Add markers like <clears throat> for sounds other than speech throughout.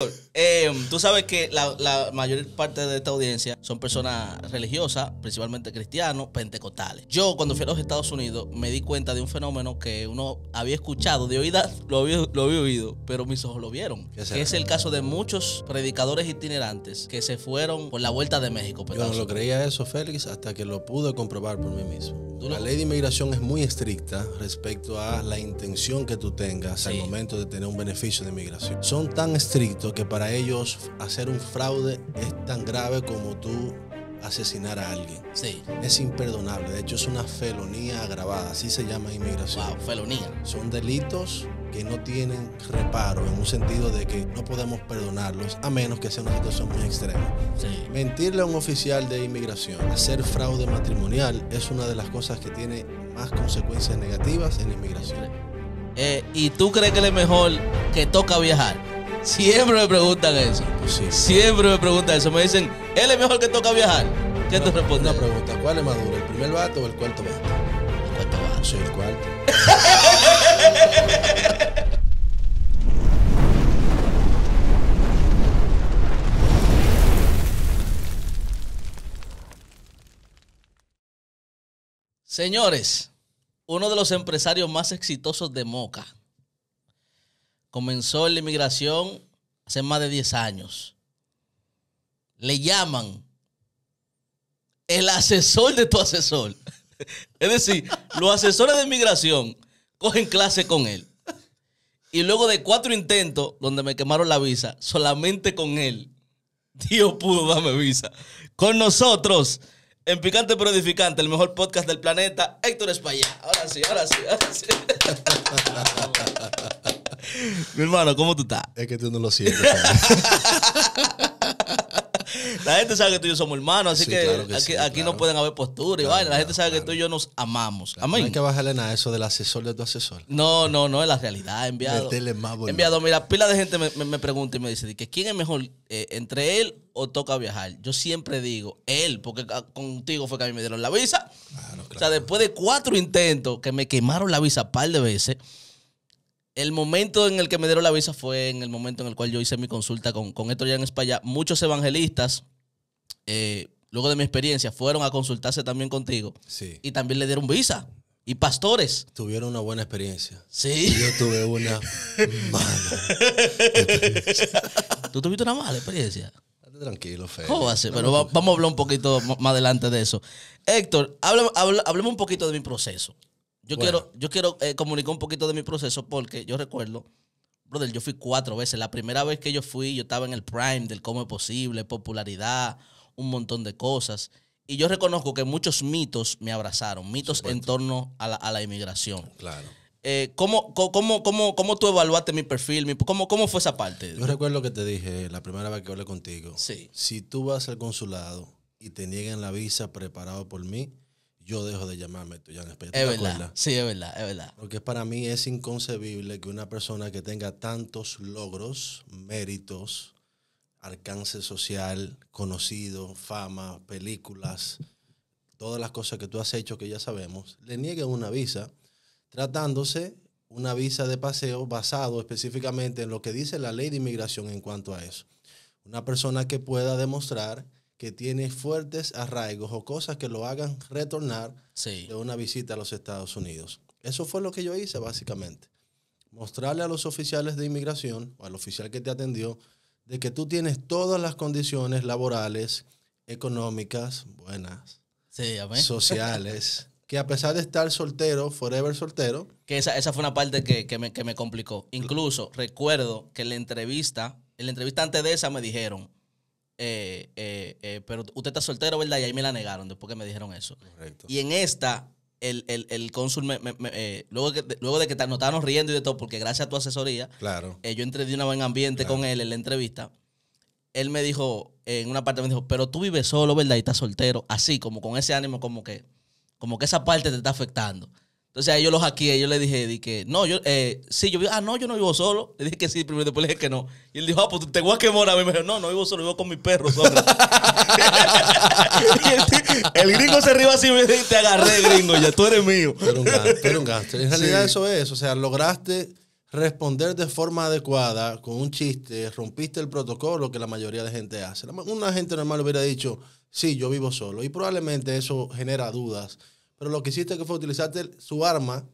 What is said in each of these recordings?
Look, Eh, tú sabes que la, mayor parte de esta audiencia son personas religiosas, principalmente cristianos, pentecostales. Yo cuando fui a los Estados Unidos me di cuenta de un fenómeno que uno había escuchado, de oídas lo había, lo había oído, pero mis ojos lo vieron. Que es el caso de muchos predicadores itinerantes que se fueron por la vuelta de México. Yo no lo creía eso, Félix, hasta que lo pude comprobar por mí mismo. La ley de inmigración es muy estricta respecto a la intención que tú tengas al momento de tener un beneficio de inmigración. Son tan estrictos que para ellos hacer un fraude es tan grave como tú asesinar a alguien. Sí. Es imperdonable. De hecho, es una felonía agravada. Así se llama inmigración. Wow, felonía. Son delitos que no tienen reparo en un sentido de que no podemos perdonarlos a menos que sea una situación muy extrema. Sí. Mentirle a un oficial de inmigración, hacer fraude matrimonial es una de las cosas que tiene más consecuencias negativas en inmigración. Eh, ¿Y tú crees que le mejor que toca viajar? Siempre me preguntan eso. Pues Siempre me preguntan eso. Me dicen, ¿él es mejor que toca viajar? ¿Qué te responde? Una pregunta, ¿cuál es más duro, el primer vato o el cuarto vato? El cuarto vato. Soy el cuarto. Señores, uno de los empresarios más exitosos de Moca comenzó la inmigración hace más de 10 años. Le llaman el asesor de tu asesor. <laughs> Es decir, los asesores de inmigración cogen clase con él. Y luego de cuatro intentos donde me quemaron la visa, solamente con él, Dios pudo darme visa. Con nosotros, en Picante pero el mejor podcast del planeta, Héctor España. Ahora sí, ahora sí, ahora sí. <laughs> <laughs> Mi hermano, ¿cómo tú estás? Es que tú no lo sientes. <laughs> La gente sabe que tú y yo somos hermanos, así que, aquí, no pueden haber posturas. La gente sabe que tú y yo nos amamos. No hay que bajarle nada eso del asesor de tu asesor. No, no, no, es la realidad, enviado. enviado, mira, pila de gente me, pregunta y me dice, que ¿quién es mejor eh, entre él o toca viajar? Yo siempre digo, él, porque ah, contigo fue que a mí me dieron la visa. O sea, después de cuatro intentos que me quemaron la visa un par de veces el momento en el que me dieron la visa fue en el momento en el cual yo hice mi consulta con, con Héctor en España. Muchos evangelistas, eh, luego de mi experiencia, fueron a consultarse también contigo. Sí. Y también le dieron visa. Y pastores. Tuvieron una buena experiencia. Sí. Yo tuve una <laughs> mala ¿Tú tuviste una mala experiencia? Tranquilo, Fede. pero vamos a hablar un poquito más adelante de eso. Héctor, hablemos un poquito de mi proceso. Yo quiero, yo quiero eh, comunicar un poquito de mi proceso porque yo recuerdo, brother, yo fui cuatro veces. La primera vez que yo fui, yo estaba en el prime del cómo es posible, popularidad, un montón de cosas. Y yo reconozco que muchos mitos me abrazaron, mitos en torno a la, inmigración. Claro. Eh, ¿cómo, cómo, cómo, tú evaluaste mi perfil? ¿cómo, fue esa parte? Yo recuerdo que te dije la primera vez que hablé contigo. Si tú vas al consulado y te niegan la visa preparado por mí, yo dejo de llamarme Tuyan Es verdad, sí, es verdad, es verdad. Porque para mí es inconcebible que una persona que tenga tantos logros, méritos, alcance social, conocido, fama, películas, todas las cosas que tú has hecho que ya sabemos, le niegue una visa, tratándose una visa de paseo basado específicamente en lo que dice la ley de inmigración en cuanto a eso. Una persona que pueda demostrar que tiene fuertes arraigos o cosas que lo hagan retornar de una visita a los Estados Unidos. Eso fue lo que yo hice básicamente. Mostrarle a los oficiales de inmigración o al oficial que te atendió de que tú tienes todas las condiciones laborales, económicas, buenas, sociales, <laughs> que a pesar de estar soltero, forever soltero. Que esa, fue una parte que, me, que me complicó. Incluso recuerdo que en la entrevista, en la entrevista antes de esa me dijeron, eh, eh, eh, pero usted está soltero, ¿verdad? Y ahí me la negaron después que me dijeron eso. Y en esta, el, cónsul, me, luego, luego de que nos estábamos riendo y de todo, porque gracias a tu asesoría, yo entré de una buen ambiente con él en la entrevista. Él me dijo, en una parte me dijo, pero tú vives solo, ¿verdad? Y estás soltero, así, como con ese ánimo, como que, como que esa parte te está afectando. O sea, yo los hackeé, yo le dije, que, no, yo, eh, sí, yo vivo, ah, no, yo no vivo solo. Le dije que sí, primero, después le dije que no. Y él dijo, ah, pues te voy a quemar a mí. Me dijo, no, no vivo solo, vivo con mi perro solo. el, gringo se arriba así y me dice, te agarré, gringo, ya tú eres mío. Pero un gasto, pero un gasto. En realidad eso es, o sea, lograste responder de forma adecuada con un chiste, rompiste el protocolo que la mayoría de gente hace. Una gente normal hubiera dicho, sí, yo vivo solo. Y probablemente eso genera dudas pero lo que hiciste que fue utilizarte su arma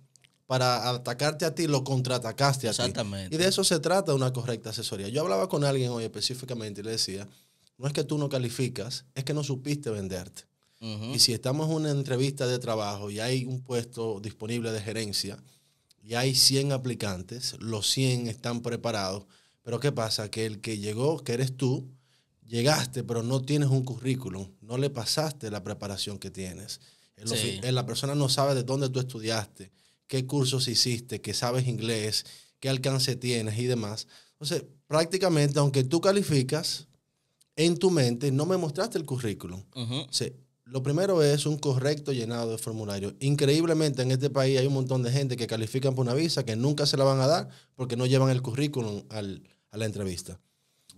para atacarte a ti, lo contraatacaste a Exactamente. Y de eso se trata una correcta asesoría. Yo hablaba con alguien hoy específicamente y le decía, no es que tú no calificas, es que no supiste venderte. Y si estamos en una entrevista de trabajo y hay un puesto disponible de gerencia y hay 100 aplicantes, los 100 están preparados, pero ¿qué pasa? Que el que llegó, que eres tú, llegaste, pero no tienes un currículum, no le pasaste la preparación que tienes. La persona no sabe de dónde tú estudiaste, qué cursos hiciste, qué sabes inglés, qué alcance tienes y demás. Entonces, prácticamente, aunque tú calificas, en tu mente no me mostraste el currículum. lo primero es un correcto llenado de formulario. Increíblemente en este país hay un montón de gente que califican por una visa que nunca se la van a dar porque no llevan el currículum a la entrevista.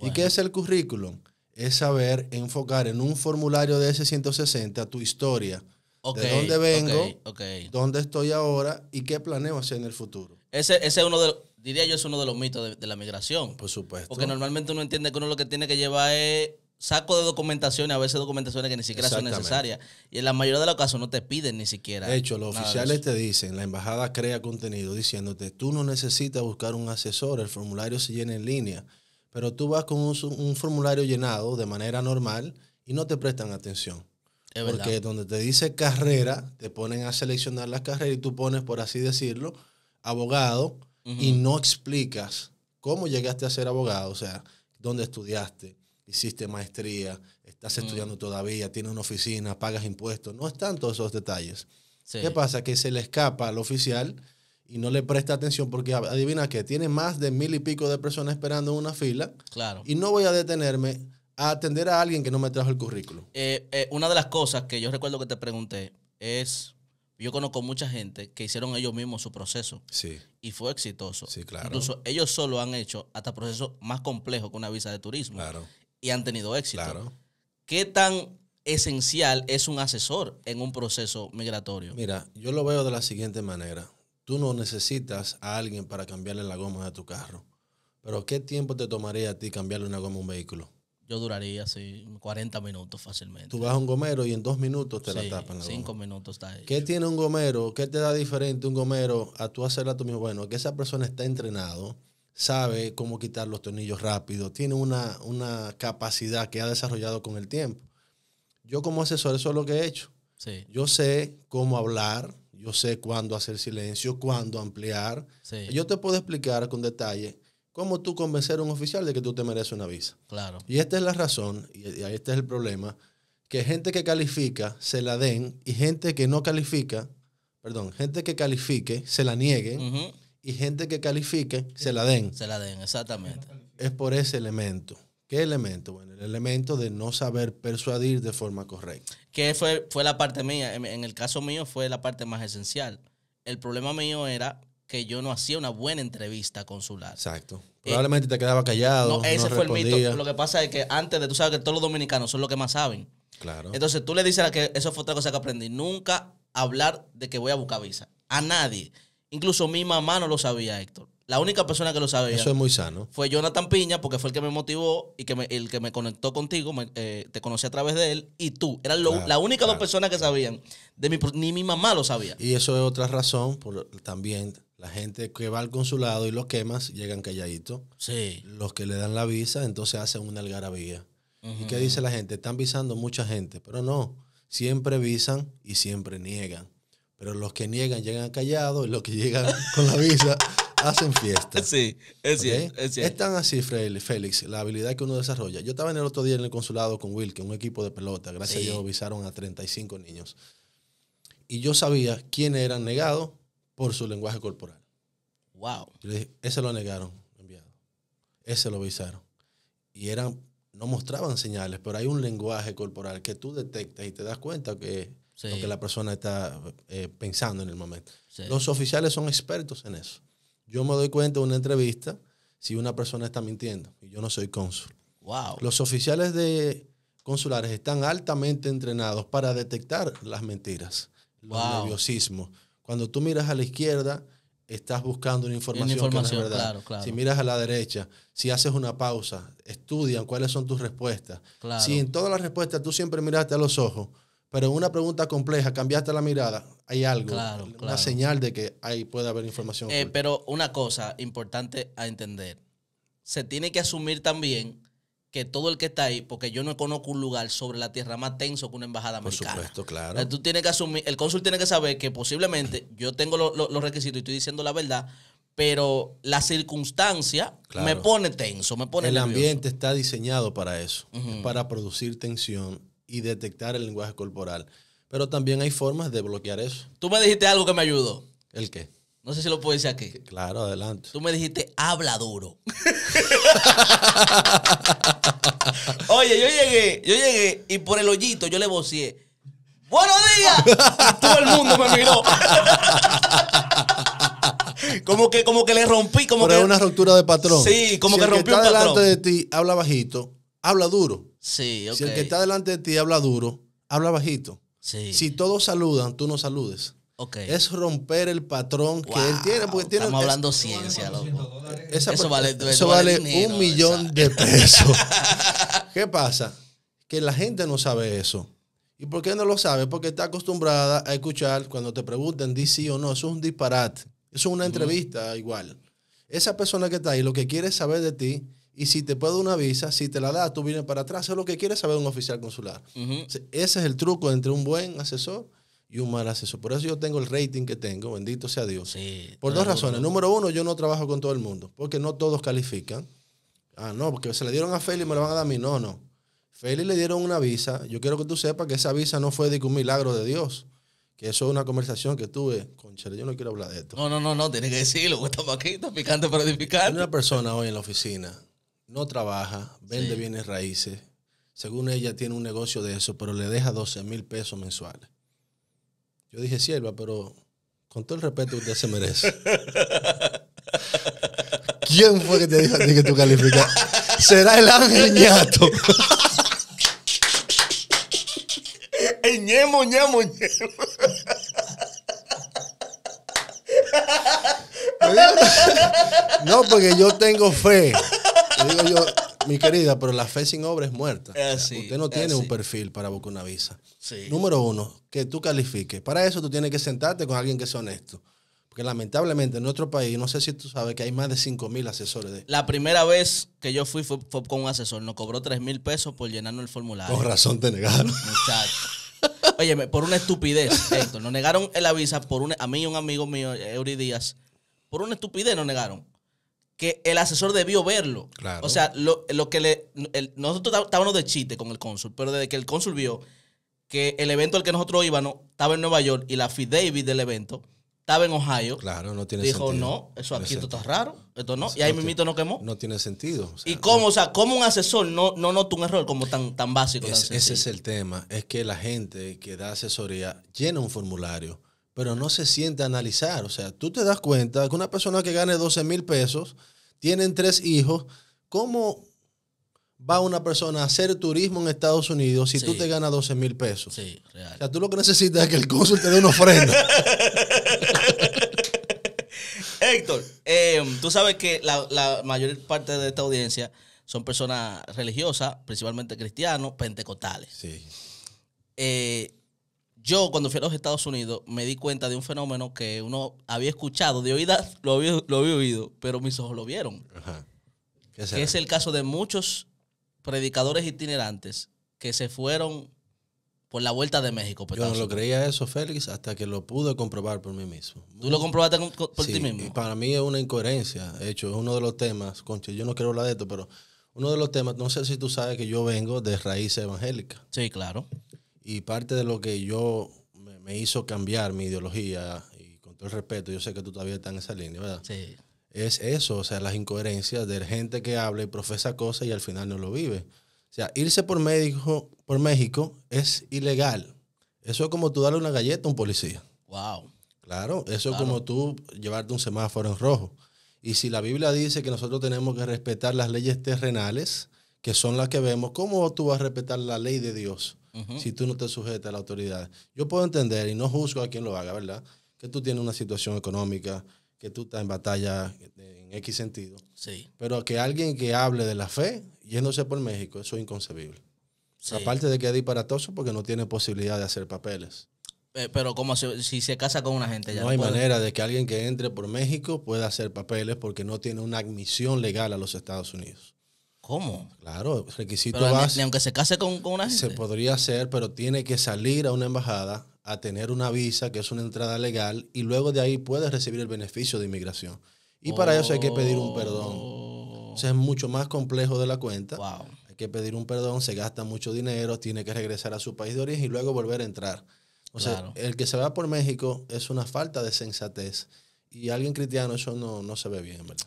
¿Y qué es el currículum? Es saber enfocar en un formulario de S160 tu historia, de dónde vengo, dónde estoy ahora y qué planeo hacer en el futuro. Ese, ese es uno de, diría yo, es uno de los mitos de, la migración. Por supuesto. Porque normalmente uno entiende que uno lo que tiene que llevar es saco de documentaciones, a veces documentaciones que ni siquiera son necesarias. Y en la mayoría de los casos no te piden ni siquiera. De hecho, los oficiales te dicen, la embajada crea contenido diciéndote, tú no necesitas buscar un asesor, el formulario se llena en línea. Pero tú vas con un formulario llenado de manera normal y no te prestan atención. Porque donde te dice carrera, te ponen a seleccionar las carreras y tú pones, por así decirlo, abogado y no explicas cómo llegaste a ser abogado, o sea, dónde estudiaste, hiciste maestría, estás estudiando todavía, tienes una oficina, pagas impuestos, no están todos esos detalles. ¿Qué pasa? Que se le escapa al oficial y no le presta atención porque adivina que tiene más de mil y pico de personas esperando en una fila. Claro. Y no voy a detenerme a atender a alguien que no me trajo el currículo. Eh, eh, una de las cosas que yo recuerdo que te pregunté es, yo conozco mucha gente que hicieron ellos mismos su proceso. Sí. Y fue exitoso. Sí, claro. Incluso ellos solo han hecho hasta procesos más complejos que una visa de turismo. Claro. Y han tenido éxito. Claro. ¿Qué tan esencial es un asesor en un proceso migratorio? Mira, yo lo veo de la siguiente manera. Tú no necesitas a alguien para cambiarle la goma de tu carro. Pero ¿qué tiempo te tomaría a ti cambiarle una goma a un vehículo? yo duraría así 40 minutos fácilmente. Tú vas a un gomero y en dos minutos te la tapan. cinco minutos está ahí. ¿Qué tiene un gomero? ¿Qué te da diferente un gomero a tú hacerla tú mismo? Bueno, que esa persona está entrenado, sabe cómo quitar los tornillos rápido, tiene una, capacidad que ha desarrollado con el tiempo. Yo como asesor eso es lo que he hecho. Yo sé cómo hablar, yo sé cuándo hacer silencio, cuándo ampliar. Yo te puedo explicar con detalle ¿Cómo tú convencer a un oficial de que tú te mereces una visa? Claro. Y esta es la razón, y, ahí este es el problema, que gente que califica se la den y gente que no califica, perdón, gente que califique se la niegue y gente que califique se la den. Se la den, exactamente. Es por ese elemento. ¿Qué elemento? Bueno, el elemento de no saber persuadir de forma correcta. Que fue, fue la parte mía, en el caso mío fue la parte más esencial. El problema mío era que yo no hacía una buena entrevista consular. Exacto. Eh, Probablemente te quedaba callado. No, ese fue el mito. Lo que pasa es que antes de, tú sabes que todos los dominicanos son los que más saben. Claro. Entonces tú le dices a que eso fue otra cosa que aprendí. Nunca hablar de que voy a buscar visa. A nadie. Incluso mi mamá no lo sabía, Héctor. La única persona que lo sabía. Eso es muy sano. Fue Jonathan Piña, porque fue el que me motivó y que me, el que me conectó contigo. Eh, te conocí a través de él y tú. Eran la única dos personas que sabían. De mi, ni mi mamá lo sabía. Y eso es otra razón por, también la gente que va al consulado y los quemas llegan calladitos. Sí. Los que le dan la visa entonces hacen una algarabía. ¿Y qué dice la gente? Están visando mucha gente, pero no. Siempre visan y siempre niegan. Pero los que niegan llegan callados y los que llegan <laughs> con la visa hacen fiesta. Sí, es, cierto, tan así, Félix, la habilidad que uno desarrolla. Yo estaba en el otro día en el consulado con Wilke, un equipo de pelota, gracias a Dios, visaron a 35 niños. Y yo sabía quiénes eran negados por su lenguaje corporal. Wow. ese lo negaron, enviado. Ese lo avisaron. Y eran, no mostraban señales, pero hay un lenguaje corporal que tú detectas y te das cuenta que lo que la persona está eh, pensando en el momento. Los oficiales son expertos en eso. Yo me doy cuenta en una entrevista si una persona está mintiendo y yo no soy cónsul. Wow. Los oficiales de consulares están altamente entrenados para detectar las mentiras, los wow. nerviosismos, cuando tú miras a la izquierda, estás buscando una información, que es verdad. Si miras a la derecha, si haces una pausa, estudian cuáles son tus respuestas. Si en todas las respuestas tú siempre miraste a los ojos, pero en una pregunta compleja cambiaste la mirada, hay algo, una señal de que ahí puede haber información. Eh, pero una cosa importante a entender, se tiene que asumir también que todo el que está ahí, porque yo no conozco un lugar sobre la tierra más tenso que una embajada americana. Por supuesto, claro. tú tienes que asumir, el cónsul tiene que saber que posiblemente <clears throat> yo tengo los requisitos y estoy diciendo la verdad, pero la circunstancia me pone tenso, me pone El ambiente está diseñado para eso, para producir tensión y detectar el lenguaje corporal. Pero también hay formas de bloquear eso. Tú me dijiste algo que me ayudó. ¿El qué? No sé si lo puedo decir aquí. Claro, adelante. Tú me dijiste, habla duro. <laughs> Oye, yo llegué, yo llegué y por el hoyito yo le vocié. ¡Buenos días! todo el mundo me miró. <laughs> como que, como que le rompí, como Pero que. una ruptura de patrón. Sí, como que rompió un patrón. delante de ti habla bajito, habla duro. Sí, Si el que está delante de ti habla duro, habla bajito. Sí. Si todos saludan, tú no saludes. Es romper el patrón que él tiene. estamos tiene hablando ciencia, eso vale, un millón de pesos. <laughs> ¿Qué pasa? Que la gente no sabe eso. ¿Y por qué no lo sabe? Porque está acostumbrada a escuchar cuando te pregunten, di sí o no. Eso es un disparate. Eso es una entrevista igual. Esa persona que está ahí lo que quiere saber de ti y si te puede una visa, si te la da, tú vienes para atrás. Eso es lo que quiere saber un oficial consular. Ese es el truco entre un buen asesor y un mal asesor. Por eso yo tengo el rating que tengo, bendito sea Dios. Por dos razones. Número uno, yo no trabajo con todo el mundo, porque no todos califican. Ah, no, porque se le dieron a Feli y me lo van a dar a mí. No, no. Feli le dieron una visa. Yo quiero que tú sepas que esa visa no fue de un milagro de Dios. Que eso es una conversación que tuve. con Conchale, yo no quiero hablar de esto. No, no, no, no, tienes que decirlo. Estamos aquí, picante para edificar. Una persona hoy en la oficina no trabaja, vende bienes raíces. Según ella, tiene un negocio de eso, pero le deja 12 mil pesos mensuales. Yo dije sierva, pero con todo el respeto que usted se merece. <laughs> ¿Quién fue que te dijo a ti que tú calificas? Será el ángel ñato. <laughs> ñemo, ñemo, <laughs> No, porque yo tengo fe. digo yo, mi querida, pero la fe sin obra es muerta. Usted no tiene un perfil para buscar una visa. Número uno, que tú califiques. Para eso tú tienes que sentarte con alguien que sea honesto. Porque lamentablemente en nuestro país, no sé si tú sabes que hay más de 5 mil asesores. De... La primera vez que yo fui fue, con un asesor, nos cobró 3 mil pesos por llenarnos el formulario. Con razón te negaron. Muchacho. <laughs> Óyeme, por una estupidez, Héctor. Nos negaron el visa por a mí y un amigo mío, Eury Díaz. Por una estupidez nos negaron que el asesor debió verlo. O sea, lo, lo que le. nosotros estábamos de chiste con el cónsul, pero desde que el cónsul vio que el evento al que nosotros íbamos estaba en Nueva York y la David del evento estaba en Ohio. Claro, no tiene dijo, sentido. Dijo, no, eso aquí esto está raro, esto no. Y ahí no no quemó. No tiene sentido. y cómo, o sea, cómo un asesor no, no nota un error como tan, tan básico. ese es el tema, es que la gente que da asesoría llena un formulario pero no se siente analizar. O sea, tú te das cuenta que una persona que gane 12 mil pesos, tienen tres hijos, ¿cómo va una persona a hacer turismo en Estados Unidos si tú te ganas 12 mil pesos? Sí, real. O sea, tú lo que necesitas es que el cónsul te dé una ofrenda. <laughs> Héctor, eh, tú sabes que la, mayor parte de esta audiencia son personas religiosas, principalmente cristianos, pentecostales. Sí. Eh, yo cuando fui a los Estados Unidos me di cuenta de un fenómeno que uno había escuchado, de oídas lo había, lo había oído, pero mis ojos lo vieron. Ajá. que es el caso de muchos predicadores itinerantes que se fueron por la vuelta de México. Yo no lo creía eso, Félix, hasta que lo pude comprobar por mí mismo. ¿Tú lo comprobaste por ti mismo? para mí es una incoherencia. De hecho, es uno de los temas, concho, yo no quiero hablar de esto, pero uno de los temas, no sé si tú sabes que yo vengo de raíces evangélicas. Sí, claro. Y parte de lo que yo me, hizo cambiar mi ideología, y con todo el respeto, yo sé que tú todavía estás en esa línea, ¿verdad? Sí. Es eso, o sea, las incoherencias de gente que habla y profesa cosas y al final no lo vive. O sea, irse por México, por México es ilegal. Eso es como tú darle una galleta a un policía. Wow. Claro, eso es como tú llevarte un semáforo en rojo. Y si la Biblia dice que nosotros tenemos que respetar las leyes terrenales, que son las que vemos, ¿cómo tú vas a respetar la ley de Dios? si tú no te sujetas a la autoridad. Yo puedo entender, y no juzgo a quien lo haga, ¿verdad? Que tú tienes una situación económica, que tú estás en batalla en X sentido. Sí. Pero que alguien que hable de la fe yéndose por México, eso es inconcebible. Aparte de que es disparatoso porque no tiene posibilidad de hacer papeles. pero como si, se casa con una gente ya. No, hay manera de que alguien que entre por México pueda hacer papeles porque no tiene una admisión legal a los Estados Unidos. ¿Cómo? Claro, requisito base, aunque se case con, una Se podría hacer, pero tiene que salir a una embajada a tener una visa, que es una entrada legal, y luego de ahí puede recibir el beneficio de inmigración. Y para eso hay que pedir un perdón. Oh. O sea, es mucho más complejo de la cuenta. Hay que pedir un perdón, se gasta mucho dinero, tiene que regresar a su país de origen y luego volver a entrar. O sea, el que se va por México es una falta de sensatez. Y alguien cristiano eso no, no se ve bien, ¿verdad?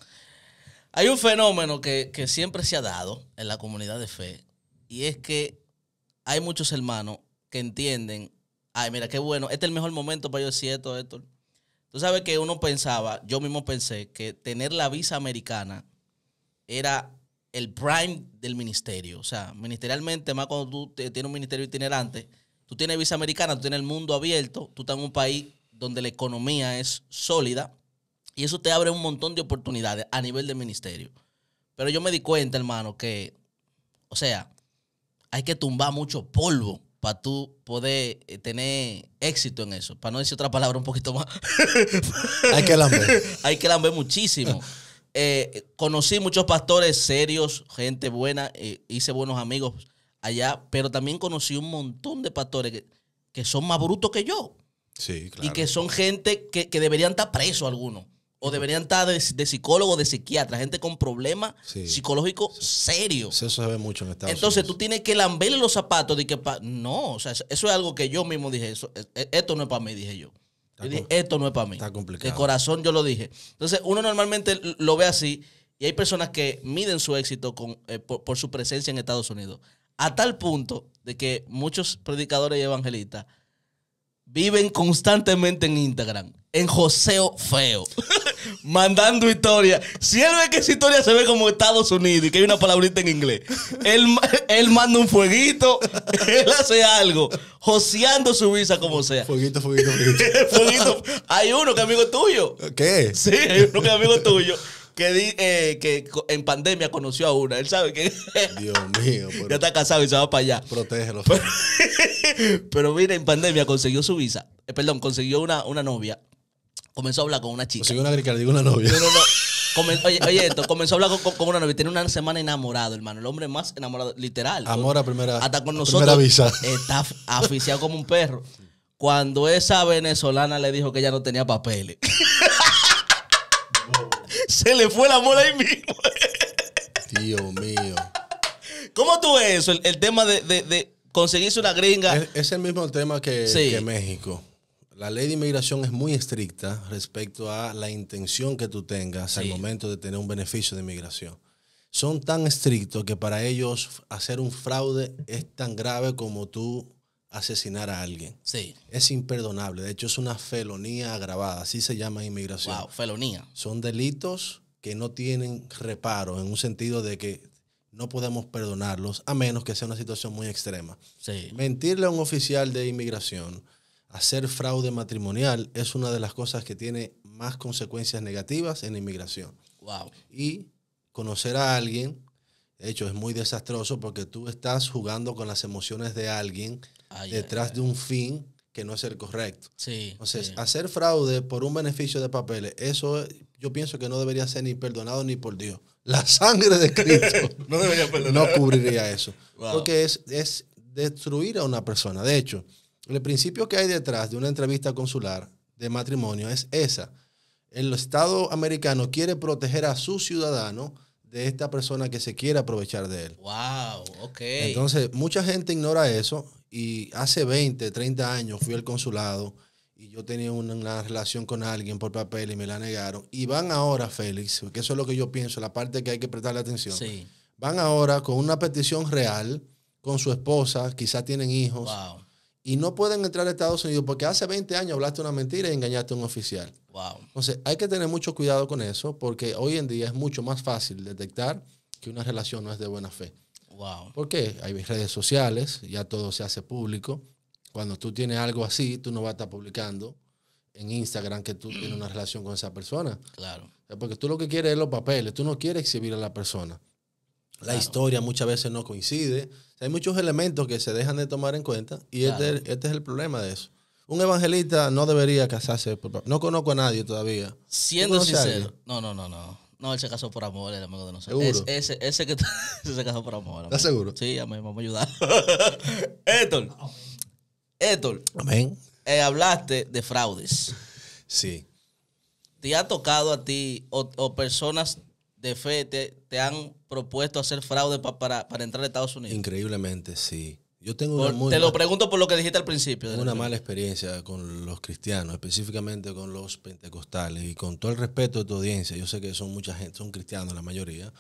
Hay un fenómeno que, siempre se ha dado en la comunidad de fe y es que hay muchos hermanos que entienden, ay, mira, qué bueno, este es el mejor momento para yo decir esto, esto. Tú sabes que uno pensaba, yo mismo pensé, que tener la visa americana era el prime del ministerio. O sea, ministerialmente, más cuando tú tienes un ministerio itinerante, tú tienes visa americana, tú tienes el mundo abierto, tú estás en un país donde la economía es sólida y eso te abre un montón de oportunidades a nivel de ministerio. Pero yo me di cuenta, hermano, que, o sea, hay que tumbar mucho polvo para tú poder eh, tener éxito en eso. Para no decir otra palabra un poquito más. <laughs> hay que lamber. <laughs> hay que lamber muchísimo. <laughs> Eh, conocí muchos pastores serios, gente buena, eh, hice buenos amigos allá, pero también conocí un montón de pastores que, son más brutos que yo. Sí, claro. Y que son gente que, que deberían estar presos algunos o deberían estar de, psicólogo, de psiquiatra, gente con problemas psicológicos serios. Eso se ve mucho en Estados Unidos. Entonces tú tienes que lamberle los zapatos de que no, o sea, eso es algo que yo mismo dije, e, e, esto no es para mí, dije yo. esto no es para mí. Está complicado. De corazón yo lo dije. Entonces uno normalmente lo ve así y hay personas que miden su éxito eh, por, por su presencia en Estados Unidos. A tal punto de que muchos predicadores y evangelistas viven constantemente en Instagram en joseo feo, <laughs> mandando historia. Si él ve que esa historia se ve como Estados Unidos y que hay una palabrita en inglés, él, <laughs> él manda un fueguito, <laughs> él hace algo, joseando su visa como sea. Fueguito, fueguito, fueguito. Hay uno que es amigo tuyo. ¿Qué? Sí, hay uno que es amigo tuyo. Que, eh, que, en pandemia conoció a una. Él sabe que. Dios mío. ya está casado y se va para allá. Protégelo. Pero, mira, en pandemia consiguió su visa. Eh, perdón, consiguió una, una novia comenzó a hablar con una chica. soy una le digo una novia. No, no, <laughs> oye, esto, comenzó a hablar con, una novia. Tiene una semana enamorado, hermano. El hombre más enamorado, literal. Amor a primera Hasta con nosotros. Visa. Está aficiado como un perro. Cuando esa venezolana le dijo que ella no tenía papeles. <laughs> Se le fue el amor ahí mismo. Dios mío. ¿Cómo tú ves eso? El, tema de, conseguirse una gringa. Es, el mismo tema que, que México la ley de inmigración es muy estricta respecto a la intención que tú tengas al momento de tener un beneficio de inmigración. Son tan estrictos que para ellos hacer un fraude es tan grave como tú asesinar a alguien. Sí. Es imperdonable. De hecho, es una felonía agravada. Así se llama inmigración. Wow, felonía. Son delitos que no tienen reparo en un sentido de que no podemos perdonarlos a menos que sea una situación muy extrema. Sí. Mentirle a un oficial de inmigración hacer fraude matrimonial es una de las cosas que tiene más consecuencias negativas en inmigración. Wow. Y conocer a alguien, de hecho, es muy desastroso porque tú estás jugando con las emociones de alguien detrás de un fin que no es el correcto. Sí, Entonces, hacer fraude por un beneficio de papeles, eso yo pienso que no debería ser ni perdonado ni por Dios. <laughs> La sangre de Cristo <laughs> no, debería no cubriría eso. Porque es, es destruir a una persona. De hecho, el principio que hay detrás de una entrevista consular de matrimonio es esa. El Estado americano quiere proteger a su ciudadano de esta persona que se quiere aprovechar de él. Wow, ok. Entonces, mucha gente ignora eso y hace 20, 30 años fui al consulado y yo tenía una, relación con alguien por papel y me la negaron. Y van ahora, Félix, que eso es lo que yo pienso, la parte que hay que prestarle atención. Sí. Van ahora con una petición real, con su esposa, quizás tienen hijos. Wow y no pueden entrar a Estados Unidos porque hace 20 años hablaste una mentira y engañaste a un oficial. Wow. Entonces, hay que tener mucho cuidado con eso porque hoy en día es mucho más fácil detectar que una relación no es de buena fe. Wow. qué? hay redes sociales, ya todo se hace público. Cuando tú tienes algo así, tú no vas a estar publicando en Instagram que tú tienes una relación con esa persona. Claro. Porque tú lo que quieres es los papeles, tú no quieres exhibir a la persona. La historia muchas veces no coincide hay muchos elementos que se dejan de tomar en cuenta y este, este es el problema de eso. Un evangelista no debería casarse. no conozco a nadie todavía. Siendo sincero. No, no, no, no. No, él se casó por amor, el amigo de nosotros. ese, ese que <laughs> se casó por amor. ¿Estás seguro? Sí, amén, vamos a ayudar. <laughs> Héctor. Héctor. Amén. Eh, hablaste de fraudes. Sí. ¿Te ha tocado a ti o personas de fe te, han propuesto hacer fraude para, entrar a Estados Unidos. Increíblemente, sí. Yo tengo Te lo pregunto por lo que dijiste al principio. Una mala experiencia con los cristianos, específicamente con los pentecostales y con todo el respeto de tu audiencia. Yo sé que son mucha gente, son cristianos la mayoría.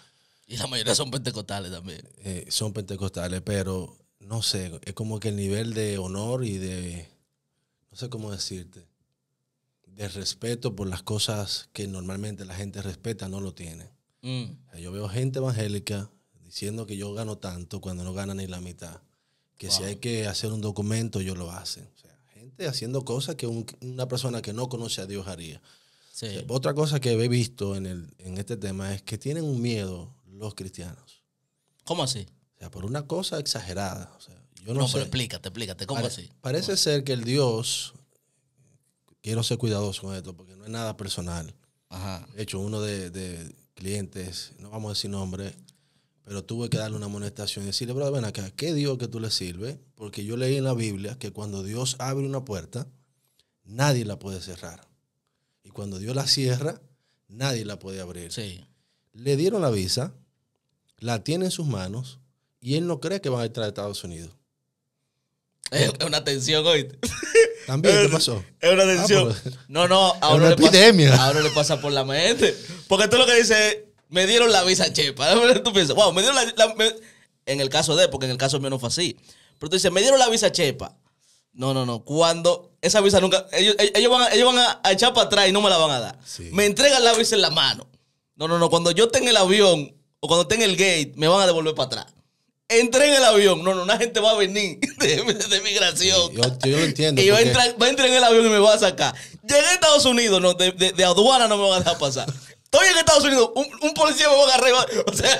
Y la mayoría son pentecostales también. Eh, son pentecostales, pero no sé, es como que el nivel de honor y de, no sé cómo decirte, de respeto por las cosas que normalmente la gente respeta no lo tiene. Mm. Yo veo gente evangélica diciendo que yo gano tanto cuando no gana ni la mitad. Que si hay que hacer un documento, yo lo hacen. O sea, gente haciendo cosas que una persona que no conoce a Dios haría. otra cosa que he visto en, el, en este tema es que tienen un miedo los cristianos. ¿Cómo así? O sea, por una cosa exagerada. yo no, sé. pero explícate, explícate, ¿cómo así? Parece ser que el Dios, quiero ser cuidadoso con esto porque no es nada personal. De hecho, uno de clientes, no vamos a decir nombre, pero tuve que darle una amonestación y decirle, brother, ven acá, ¿qué Dios que tú le sirve? Porque yo leí en la Biblia que cuando Dios abre una puerta, nadie la puede cerrar. Y cuando Dios la cierra, nadie la puede abrir. Le dieron la visa, la tiene en sus manos y él no cree que va a entrar a Estados Unidos. Es <laughs> una tensión, hoy <laughs> También, ¿qué pasó? <laughs> Es una ah, tensión. Pues. No, no, ahora le pasa, por la mente. Porque tú lo que dices me dieron la visa chepa. Tú piensas, wow, me dieron la. En el caso de, porque en el caso mío no fue así. Pero tú dices, me dieron la visa chepa. No, no, no. Cuando esa visa nunca. Ellos, van, a, echar para atrás y no me la van a dar. Me entregan la visa en la mano. No, no, no. Cuando yo esté en el avión o cuando esté en el gate, me van a devolver para atrás entré en el avión. No, no, una gente va a venir <laughs> de, migración. Yo, lo entiendo. Y va a, entrar, en el avión y me va a sacar. Llegué a Estados Unidos, no, de, aduana no me van a dejar pasar. Estoy en Estados Unidos, un, policía me va a agarrar. <laughs> O sea,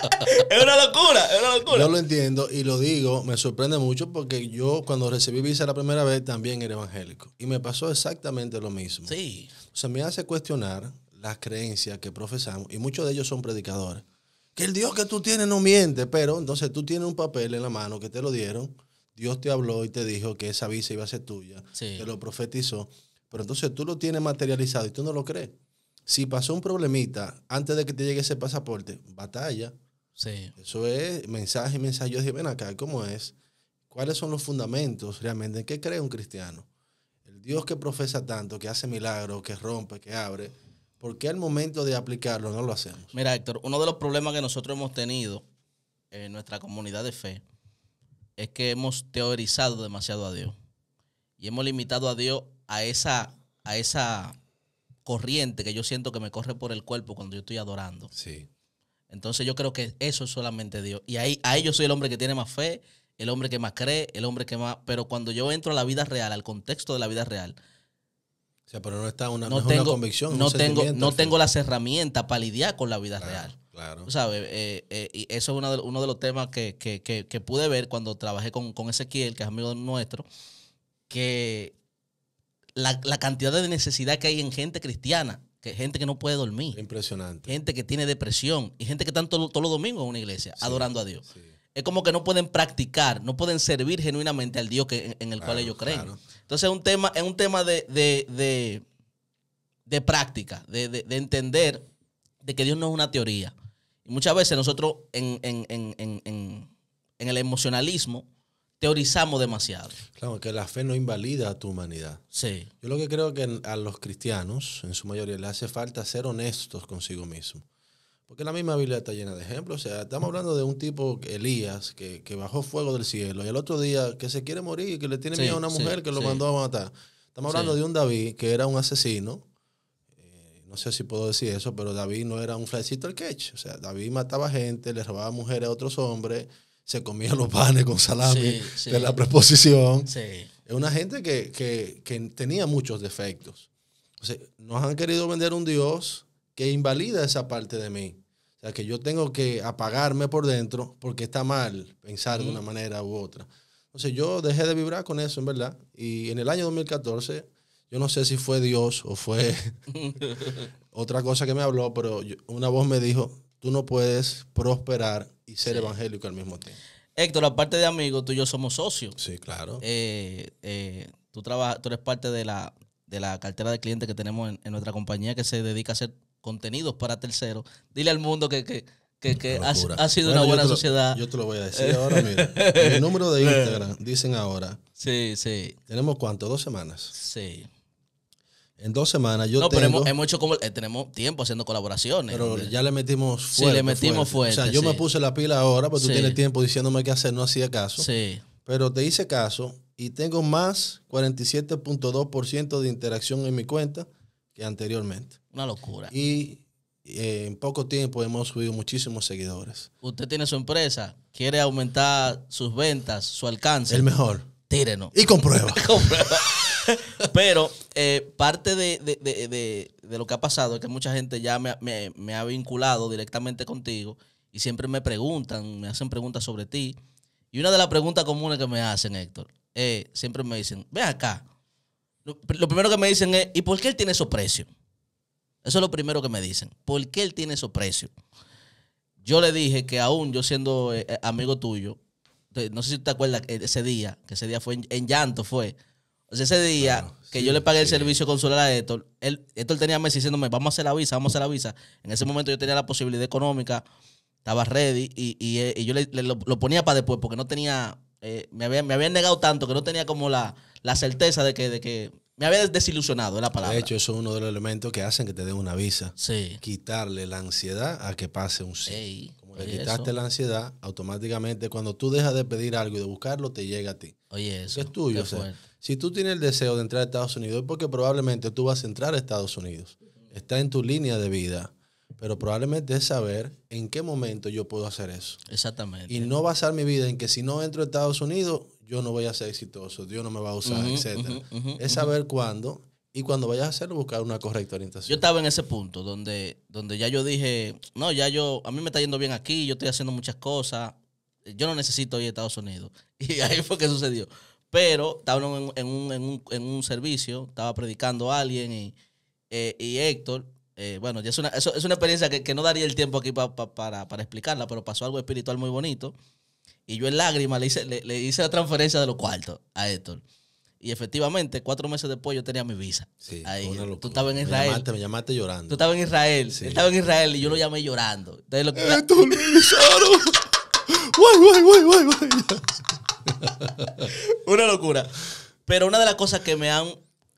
<laughs> es una locura, es una locura. Yo lo entiendo y lo digo, me sorprende mucho porque yo cuando recibí visa la primera vez también era evangélico. Y me pasó exactamente lo mismo. Sí. O me hace cuestionar las creencias que profesamos y muchos de ellos son predicadores que el Dios que tú tienes no miente, pero entonces tú tienes un papel en la mano que te lo dieron, Dios te habló y te dijo que esa visa iba a ser tuya, sí. te lo profetizó, pero entonces tú lo tienes materializado y tú no lo crees. Si pasó un problemita antes de que te llegue ese pasaporte, batalla. Sí. Eso es mensaje, mensaje. Yo dije, ven acá, ¿cómo es? ¿Cuáles son los fundamentos realmente? ¿En qué cree un cristiano? El Dios que profesa tanto, que hace milagros, que rompe, que abre, ¿Por qué al momento de aplicarlo no lo hacemos? Mira, Héctor, uno de los problemas que nosotros hemos tenido en nuestra comunidad de fe es que hemos teorizado demasiado a Dios y hemos limitado a Dios a esa, a esa corriente que yo siento que me corre por el cuerpo cuando yo estoy adorando. Sí. Entonces yo creo que eso es solamente Dios. Y ahí, ahí yo soy el hombre que tiene más fe, el hombre que más cree, el hombre que más... Pero cuando yo entro a la vida real, al contexto de la vida real, pero no está una, no, una convicción. No, tengo, no tengo las herramientas para lidiar con la vida real. Claro. ¿Sabes? Eh, eh, y eso es uno de, uno de los temas que, pude ver cuando trabajé con, Ezequiel, que es amigo nuestro, que la, cantidad de necesidad que hay en gente cristiana que gente que no puede dormir. Impresionante. Gente que tiene depresión y gente que está todos los domingos en una iglesia adorando a Dios es como que no pueden practicar, no pueden servir genuinamente al Dios que, en, el cual ellos creen. Entonces es un tema, es un tema de, práctica, de, entender de que Dios no es una teoría. Y muchas veces nosotros en, el emocionalismo teorizamos demasiado. Claro, que la fe no invalida a tu humanidad. Sí. Yo lo que creo que a los cristianos, en su mayoría, le hace falta ser honestos consigo mismos. Porque la misma Biblia está llena de ejemplos. O sea, estamos hablando de un tipo, Elías, que, bajó fuego del cielo y el otro día que se quiere morir, y que le tiene miedo a una mujer que lo mandó a matar. Estamos hablando de un David que era un asesino. Eh, no sé si puedo decir eso, pero David no era un flecito al catch. O sea, David mataba gente, le robaba mujeres a otros hombres, se comía los panes con salami de la preposición. Es una gente que, tenía muchos defectos. O sea, nos han querido vender un Dios que invalida esa parte de mí. O sea, que yo tengo que apagarme por dentro porque está mal pensar de una manera u otra. Entonces yo dejé de vibrar con eso, en verdad. Y en el año 2014, yo no sé si fue Dios o fue <laughs> otra cosa que me habló, pero una voz me dijo, tú no puedes prosperar y ser evangélico al mismo tiempo. Héctor, la parte de amigos, tú y yo somos socios. Sí, claro. Eh, eh, tú, tú eres parte de la, de la cartera de clientes que tenemos en, en, nuestra compañía que se dedica a hacer contenidos para terceros. Dile al mundo que, ha, sido una buena sociedad. Yo te lo voy a decir ahora, mira. el número de <laughs> Instagram, dicen ahora. Sí, sí. ¿Tenemos cuánto? ¿Dos semanas? Sí. En dos semanas yo no, pero hemos, hecho como... Eh, tenemos tiempo haciendo colaboraciones. Pero ya le metimos fuerte. Sí, le metimos fuerte. o sea, yo me puse la pila ahora, porque tú tienes tiempo diciéndome qué hacer, no hacía caso. Sí. Pero te hice caso y tengo más 47.2% de interacción en mi cuenta que anteriormente. Una locura. Y eh, en poco tiempo hemos subido muchísimos seguidores. Usted tiene su empresa, quiere aumentar sus ventas, su alcance. El mejor. Tírenos. Y comprueba. <laughs> Pero eh, parte de, lo que ha pasado es que mucha gente ya me, ha vinculado directamente contigo y siempre me preguntan, me hacen preguntas sobre ti. Y una de las preguntas comunes que me hacen, Héctor, siempre me dicen, ven acá. Lo, lo primero que me dicen es, ¿y por qué él tiene esos precios? Eso es lo primero que me dicen. ¿Por qué él tiene esos precios? Yo le dije que aún yo siendo eh, eh, amigo tuyo, no sé si te acuerdas eh, ese día, que ese día fue en, llanto, fue. ese día que yo le pagué el servicio consular a Héctor, él, Héctor tenía meses diciéndome, vamos a hacer la visa, vamos a hacer la visa. En ese momento yo tenía la posibilidad económica, estaba ready y, yo le, lo, ponía para después porque no tenía, me, habían, me negado tanto que no tenía como la, la certeza de que, de que me había desilusionado, es la palabra. De hecho, eso es uno de los elementos que hacen que te den una visa. Sí. Quitarle la ansiedad a que pase un sí. Ey, le quitaste la ansiedad, automáticamente cuando tú dejas de pedir algo y de buscarlo, te llega a ti. Oye, eso. Es tuyo. si tú tienes el deseo de entrar a Estados Unidos, es porque probablemente tú vas a entrar a Estados Unidos. Está en tu línea de vida. Pero probablemente es saber en qué momento yo puedo hacer eso. Exactamente. Y no basar mi vida en que si no entro a Estados Unidos, yo no voy a ser exitoso, Dios no me va a usar, etc. es saber cuándo y cuando vayas a hacerlo, buscar una correcta orientación. Yo estaba en ese punto donde, donde ya yo dije, no, ya yo, a mí me está yendo bien aquí, yo estoy haciendo muchas cosas, yo no necesito ir a Estados Unidos. <laughs> Y ahí fue que sucedió. Pero estaba en, un, en, un, servicio, estaba predicando a alguien y, eh, y Héctor, eh, bueno, ya es una, es una experiencia que, no daría el tiempo aquí para, para explicarla, pero pasó algo espiritual muy bonito. Y yo en lágrimas le hice, la transferencia de los cuartos a Héctor. Y efectivamente, cuatro meses después yo tenía mi visa. Sí, ahí. Tú estabas en Israel. Me llamaste, llorando. Tú estabas en Israel. Sí. Estaba en Israel y yo lo llamé llorando. guay, una locura. Pero una de las cosas que me han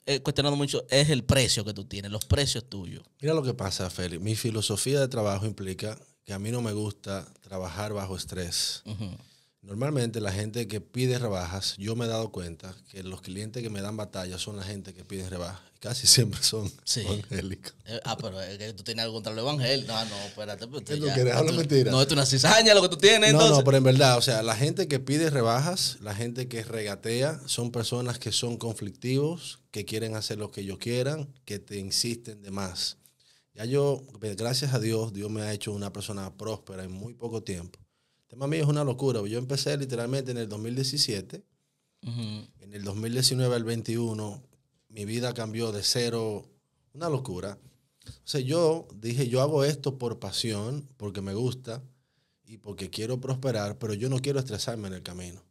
eh, cuestionado mucho es el precio que tú tienes, los precios tuyos. Mira lo que pasa, Félix. Mi filosofía de trabajo implica que a mí no me gusta trabajar bajo estrés. Ajá. Normalmente la gente que pide rebajas, yo me he dado cuenta que los clientes que me dan batalla son la gente que pide rebajas. Casi <laughs> siempre son sí. evangélicos. Eh, ah, pero que tú tienes algo contra el evangelio. No, no, espérate. Pero tú quieres? mentira. No, es una cizaña lo que tú tienes. No, no, pero en verdad, o sea, la gente que pide rebajas, la gente que regatea, son personas que son conflictivos, que quieren hacer lo que ellos quieran, que te insisten de más. Ya yo, pues, gracias a Dios, Dios me ha hecho una persona próspera en muy poco tiempo el tema mío es una locura. Yo empecé literalmente en el 2017. En el 2019 al 21, mi vida cambió de cero. Una locura. O sea, yo dije, yo hago esto por pasión, porque me gusta y porque quiero prosperar, pero yo no quiero estresarme en el camino.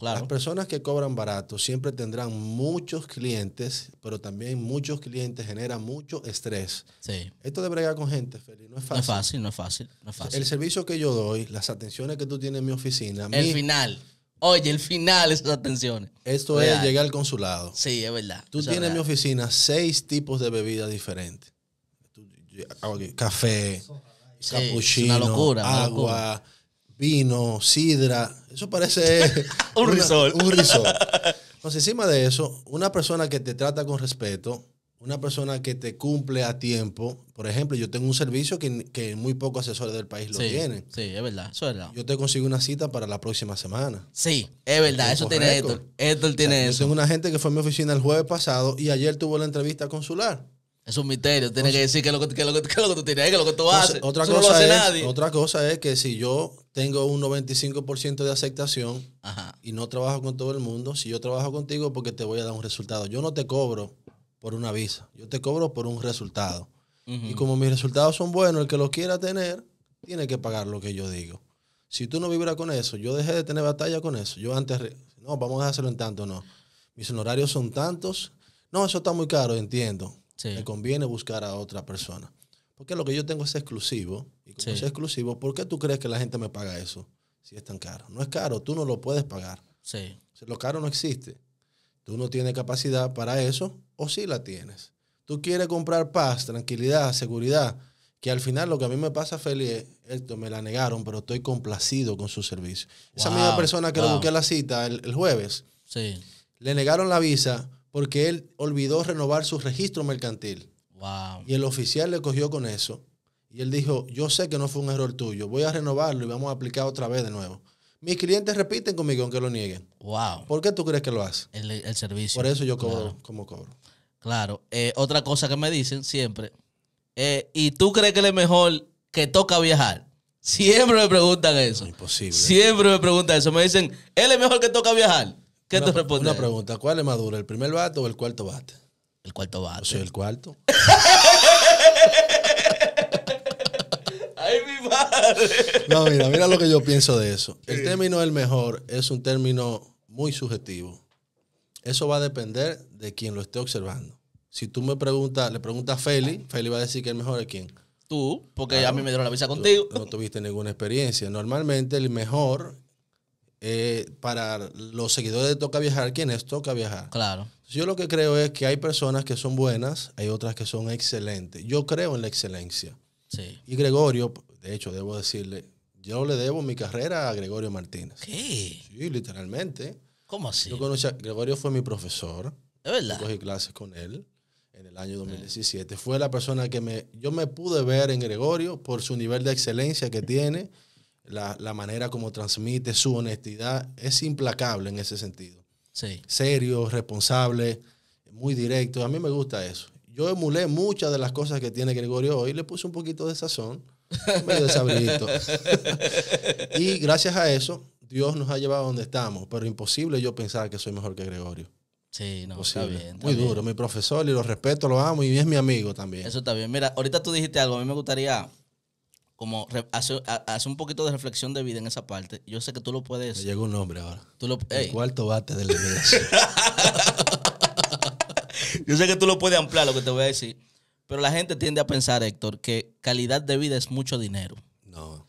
Las personas que cobran barato siempre tendrán muchos clientes, pero también muchos clientes generan mucho estrés. Sí. Esto de bregar con gente, Feli, no es fácil. No es fácil, no es fácil, El servicio que yo doy, las atenciones que tú tienes en mi oficina. El final. Oye, el final, esas atenciones. Esto es llegar al consulado. Sí, es verdad. Tú tienes en mi oficina seis tipos de bebidas diferentes. Ah, café. Sí, locura, agua, vino, sidra. Eso parece <laughs> un risol. Un risol. Entonces, encima de eso, una persona que te trata con respeto, una persona que te cumple a tiempo. Por ejemplo, yo tengo un servicio que, muy pocos asesores del país lo tienen. Sí, es verdad, eso es verdad. Yo te consigo una cita para la próxima semana. Sí, es verdad, eso tiene Héctor. Héctor tiene eso. Yo tengo una gente que fue a mi oficina el jueves pasado y ayer tuvo la entrevista consular. Es un misterio. Tienes que decir que, lo que, lo que tú tienes, Que lo que tú haces. Otra, cosa no hace es, nadie. otra cosa es que si yo tengo un 95% de aceptación y no trabajo con todo el mundo, si yo trabajo contigo porque te voy a dar un resultado. Yo no te cobro por una visa, yo te cobro por un resultado. Y como mis resultados son buenos, el que los quiera tener, tiene que pagar lo que yo digo. Si tú no vibras con eso, yo dejé de tener batalla con eso. Yo antes, no, vamos a hacerlo en tanto, no. Mis honorarios son tantos. No, eso está muy caro, entiendo me conviene buscar a otra persona. Porque lo que yo tengo es exclusivo. Y como es exclusivo, ¿por qué tú crees que la gente me paga eso si es tan caro? No es caro, tú no lo puedes pagar. Sí. lo caro no existe. Tú no tienes capacidad para eso o sí la tienes. Tú quieres comprar paz, tranquilidad, seguridad, que al final lo que a mí me pasa, Feli, es, esto me la negaron, pero estoy complacido con su servicio. Esa misma persona que lo busqué la cita el, jueves, le negaron la visa porque él olvidó renovar su registro mercantil. Y el oficial le cogió con eso. Y él dijo, yo sé que no fue un error tuyo, voy a renovarlo y vamos a aplicar otra vez de nuevo. Mis clientes repiten conmigo aunque lo nieguen. Wow. ¿Por qué tú crees que lo hace? El, el servicio. Por eso yo cobro como cobro. Claro. Eh, otra cosa que me dicen siempre, eh, ¿y tú crees que es mejor que toca viajar? Siempre me preguntan eso. Imposible. Siempre me preguntan eso. Me dicen, ¿él es mejor que toca viajar? ¿Qué una, Una pregunta. ¿Cuál es más el primer bate o el cuarto bate? El cuarto bate. O sea, el cuarto. <laughs> Ay, mi madre. No, mira, mira lo que yo pienso de eso. El término el mejor es un término muy subjetivo. Eso va a depender de quien lo esté observando. Si tú me preguntas, le preguntas a Feli, Feli va a decir que el mejor es quién. Tú, porque a mí me dio la visa contigo. no tuviste ninguna experiencia. Normalmente el mejor eh, para los seguidores de Toca Viajar, quienes Toca Viajar. Claro. Yo lo que creo es que hay personas que son buenas, hay otras que son excelentes. Yo creo en la excelencia. Sí. Y Gregorio, de hecho, debo decirle, yo le debo mi carrera a Gregorio Martínez. ¿Qué? Sí, literalmente. ¿Cómo así? Yo conocí Gregorio, fue mi profesor. ¿De verdad? Yo cogí clases con él en el año 2017. Eh. Fue la persona que me, yo me pude ver en Gregorio por su nivel de excelencia que tiene la, manera como transmite su honestidad es implacable en ese sentido. Sí. Serio, responsable, muy directo. A mí me gusta eso. Yo emulé muchas de las cosas que tiene Gregorio hoy, le puse un poquito de sazón, medio de <laughs> y gracias a eso, Dios nos ha llevado a donde estamos, pero imposible yo pensar que soy mejor que Gregorio. Sí, no, está bien, Muy duro, mi profesor, y lo respeto, lo amo y es mi amigo también. Eso está bien. Mira, ahorita tú dijiste algo, a mí me gustaría como hace, un poquito de reflexión de vida en esa parte. Yo sé que tú lo puedes. Me llegó un nombre ahora. El cuarto bate de la iglesia. <laughs> Yo sé que tú lo puedes ampliar lo que te voy a decir. Pero la gente tiende a pensar, Héctor, que calidad de vida es mucho dinero. No.